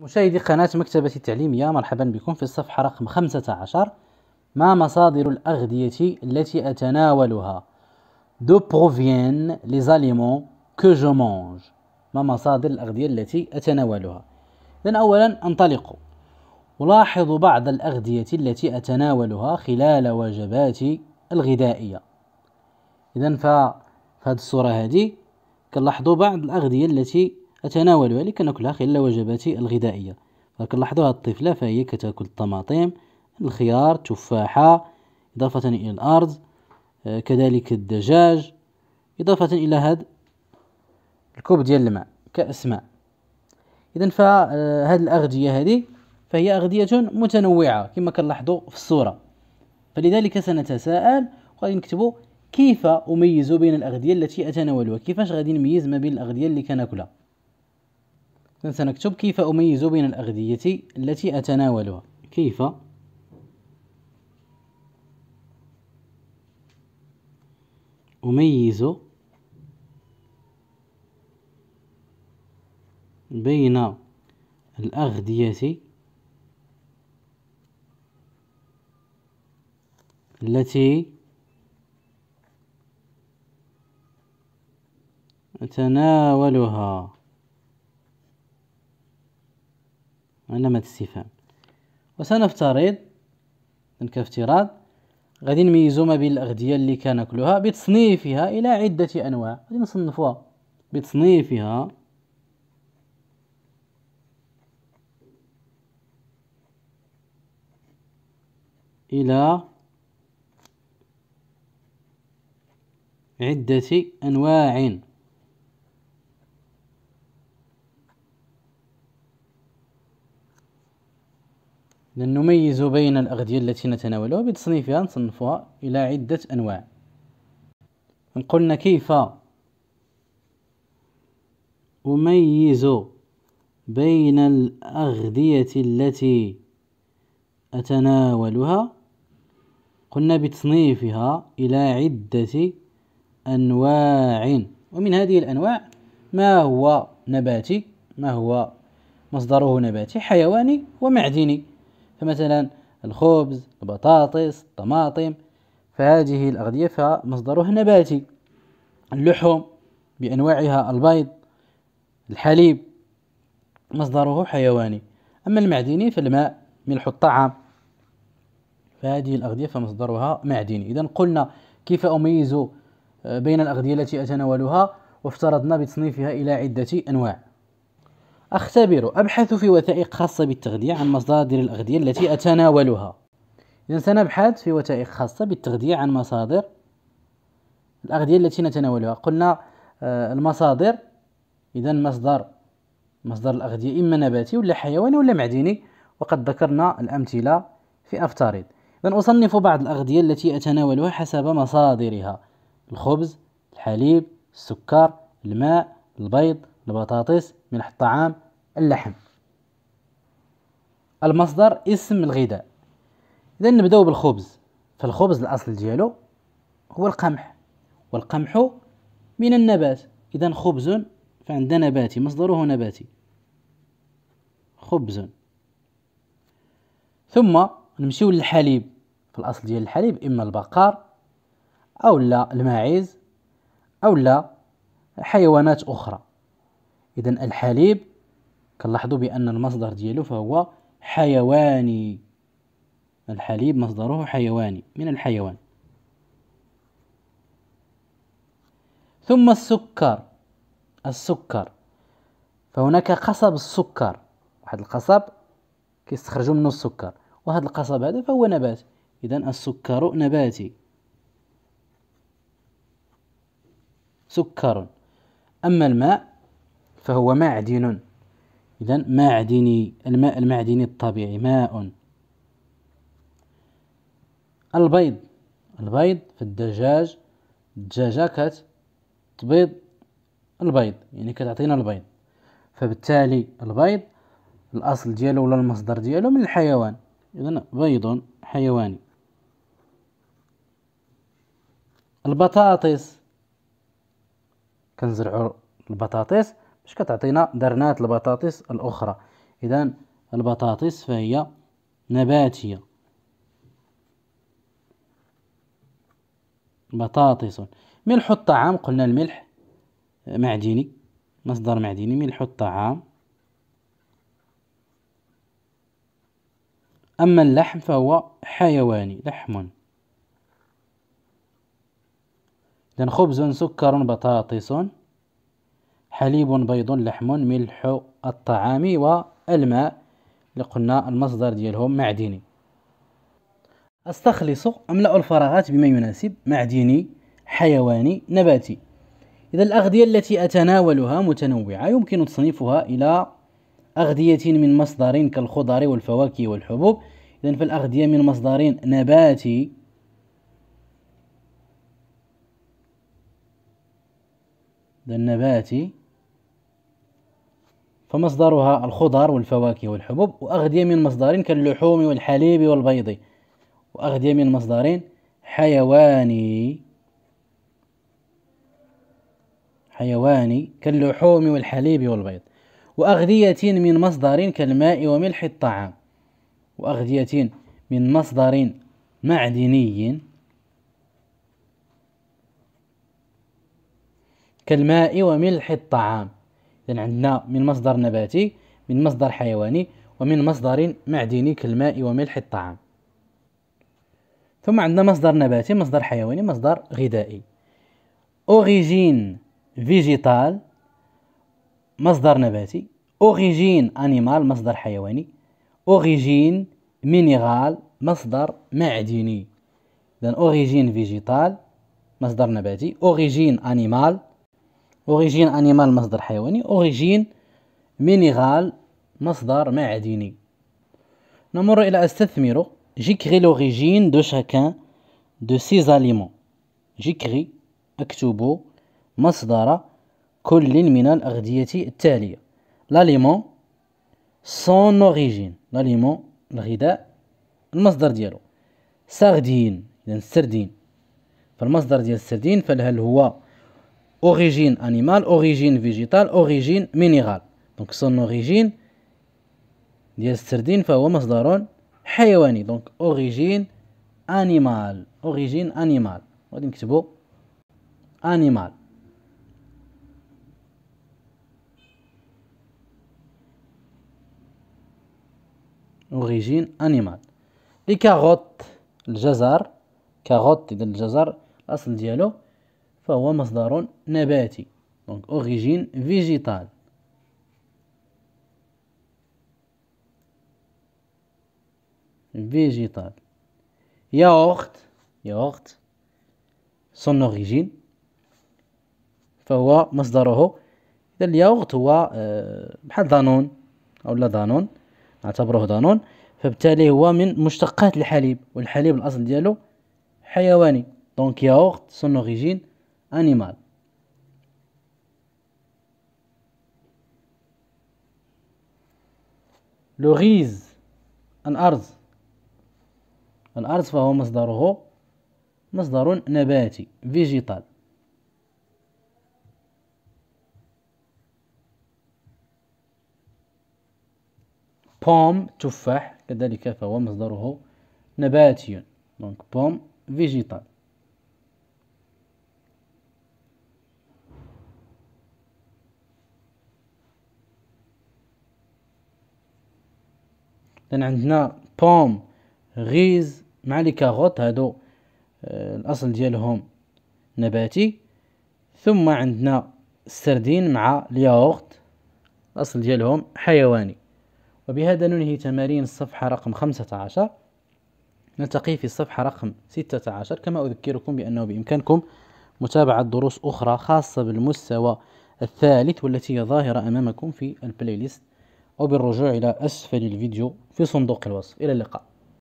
مشاهدي قناة مكتبة التعليمية مرحبا بكم في الصفحة رقم 15 ما مصادر الأغذية التي أتناولها دو بروفيان لي زاليمون كو جو مونج ما مصادر الأغذية التي أتناولها إذا أولا أنطلق ألاحظ بعض الأغذية التي أتناولها خلال وجباتي الغذائية إذا فهاد الصورة هذه كنلاحظوا بعض الأغذية التي أتناول ذلك نأكلها خلال وجباتي الغذائية فكنلاحظوا الطفلة فهي كتاكل الطماطم الخيار تفاحة إضافة إلى الأرز آه، كذلك الدجاج إضافة إلى هذا الكوب ديال الماء كأس ماء إذا فهاد آه، الأغذية هذه فهي أغذية متنوعة كما كنلاحظوا في الصورة فلذلك سنتساءل وغادي نكتبوا كيف أميز بين الأغذية التي أتناولها كيفاش غادي نميز ما بين الأغذية اللي كناكلها سنكتب كيف أميز بين الأغذية التي أتناولها كيف أميز بين الأغذية التي أتناولها وعلامة استفهام وسنفترض كافتراض غادي نميزو ما بين الأغذية اللي كناكلوها بتصنيفها إلى عدة أنواع غادي نصنفوها بتصنيفها إلى عدة أنواع نميز بين الأغذية التي نتناولها بتصنيفها نصنفها إلى عدة أنواع قلنا كيف أميز بين الأغذية التي أتناولها قلنا بتصنيفها إلى عدة أنواع ومن هذه الأنواع ما هو نباتي ما هو مصدره نباتي حيواني ومعدني فمثلا الخبز البطاطس الطماطم فهذه الأغذية فمصدرها نباتي اللحوم بأنواعها البيض الحليب مصدره حيواني أما المعدني فالماء ملح الطعام فهذه الأغذية فمصدرها معدني إذا قلنا كيف أميز آه، بين الأغذية التي أتناولها وافترضنا بتصنيفها إلى عدة أنواع أختبر أبحث في وثائق خاصة بالتغذية عن مصادر الأغذية التي أتناولها إذا سنبحث في وثائق خاصة بالتغذية عن مصادر الأغذية التي نتناولها قلنا آه، المصادر إذا مصدر مصدر الأغذية إما نباتي ولا حيواني ولا معدني وقد ذكرنا الأمثلة في أفترض إذا أصنف بعض الأغذية التي أتناولها حسب مصادرها الخبز الحليب السكر الماء البيض البطاطس من الطعام اللحم المصدر اسم الغذاء إذا نبداو بالخبز فالخبز الأصل ديالو هو القمح والقمح من النبات إذا خبز فعند نباتي مصدره نباتي خبز ثم نمشيو للحليب في الأصل ديال الحليب إما البقر أو لا الماعز أو لا حيوانات أخرى إذا الحليب كنلاحظوا بأن المصدر ديالو فهو حيواني الحليب مصدره حيواني من الحيوان ثم السكر السكر فهناك قصب السكر واحد القصب كيستخرجوا منه السكر وهذا القصب هذا فهو نبات اذا السكر نباتي سكر اما الماء فهو معدن إذا معدني الماء المعدني الطبيعي ماء البيض البيض في الدجاج الدجاجة كتبيض البيض يعني كتعطينا البيض فبالتالي البيض الأصل ديالو ولا المصدر ديالو من الحيوان إذا بيض حيواني البطاطس كنزرعو البطاطس باش كتعطينا درنات البطاطس الاخرى اذا البطاطس فهي نباتيه بطاطس ملح الطعام قلنا الملح معدني مصدر معدني ملح الطعام أما اللحم فهو حيواني لحم اذا خبز سكر بطاطس حليب بيض لحم ملح الطعام والماء اللي قلنا المصدر ديالهم معدني استخلص املا الفراغات بما يناسب معدني حيواني نباتي اذا الاغذيه التي اتناولها متنوعه يمكن تصنيفها الى اغذيه من مصدر كالخضر والفواكه والحبوب اذا فالاغذيه من مصدر نباتي النباتي فمصدرها الخضر والفواكه والحبوب وأغذية من مصدرين كاللحوم والحليب والبيض وأغذية من مصدرين حيواني حيواني كاللحوم والحليب والبيض وأغذية من مصدر كالماء وملح الطعام وأغذية من مصدر معدني كالماء وملح الطعام إذن عندنا من مصدر نباتي من مصدر حيواني ومن مصدر معدني كالماء وملح الطعام ثم عندنا مصدر نباتي مصدر حيواني مصدر غذائي أوريجين فيجيتال مصدر نباتي أوريجين أنيمال مصدر حيواني أوريجين مينيرال مصدر معدني اذا أوريجين فيجيتال مصدر نباتي أوريجين أنيمال أوريجين أنيمال مصدر حيواني أوريجين مينيغال مصدر معدني نمر إلى أستثمر جيكري لوريجين دو شاكان دو سيز أليمون جيكري أكتب مصدر كل من الأغذية التالية لاليمون سون أوريجين لاليمون الغذاء المصدر ديالو ساردين إذا السردين فالمصدر ديال السردين فالهل هو origine animale, origine végétale, origine minérale دونك son origine ديال السردين فهو مصدر حيواني دونك origine animal origine animal غادي نكتبو animal origine animal لي كاروت الجزر كاروت ديال الجزر الاصل ديالو فهو مصدر نباتي دونك اوريجين فيجيتال فيجيتال ياغورت ياغورت سون اوريجين فهو مصدره اذا الياغورت هو آه، بحال دانون او لا دانون نعتبره دانون فبالتالي هو من مشتقات الحليب والحليب الاصل ديالو حيواني دونك ياغورت سون اوريجين animal لغيز الأرض الأرض فهو مصدره مصدر نباتي فيجيتال بوم تفاح كذلك فهو مصدره نباتي دونك بوم فيجيتال لان عندنا بوم غيز مع لي كاغوت هادو آه، الاصل ديالهم نباتي ثم عندنا السردين مع الياغورت الاصل ديالهم حيواني وبهذا ننهي تمارين الصفحه رقم 15 نلتقي في الصفحه رقم 16 كما اذكركم بانه بامكانكم متابعه دروس اخرى خاصه بالمستوى الثالث والتي هي ظاهره امامكم في البلاي ليست وبالرجوع إلى أسفل الفيديو في صندوق الوصف إلى اللقاء